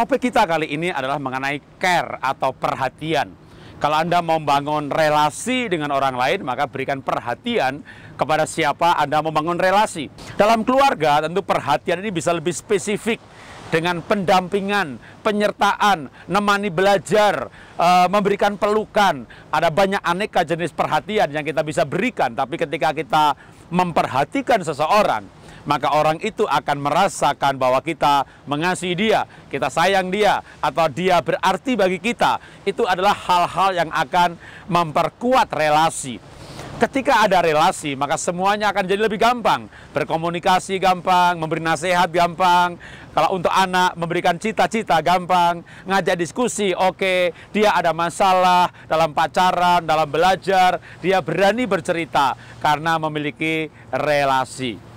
Topik kita kali ini adalah mengenai care atau perhatian. Kalau Anda membangun relasi dengan orang lain, maka berikan perhatian kepada siapa Anda membangun relasi. Dalam keluarga, tentu perhatian ini bisa lebih spesifik dengan pendampingan, penyertaan, nemani belajar, eh, memberikan pelukan. Ada banyak aneka jenis perhatian yang kita bisa berikan, tapi ketika kita memperhatikan seseorang, maka orang itu akan merasakan bahwa kita mengasihi dia, kita sayang dia, atau dia berarti bagi kita. Itu adalah hal-hal yang akan memperkuat relasi. Ketika ada relasi, maka semuanya akan jadi lebih gampang. Berkomunikasi gampang, memberi nasihat gampang. Kalau untuk anak, memberikan cita-cita gampang. Ngajak diskusi, oke, okay, dia ada masalah dalam pacaran, dalam belajar. Dia berani bercerita karena memiliki relasi.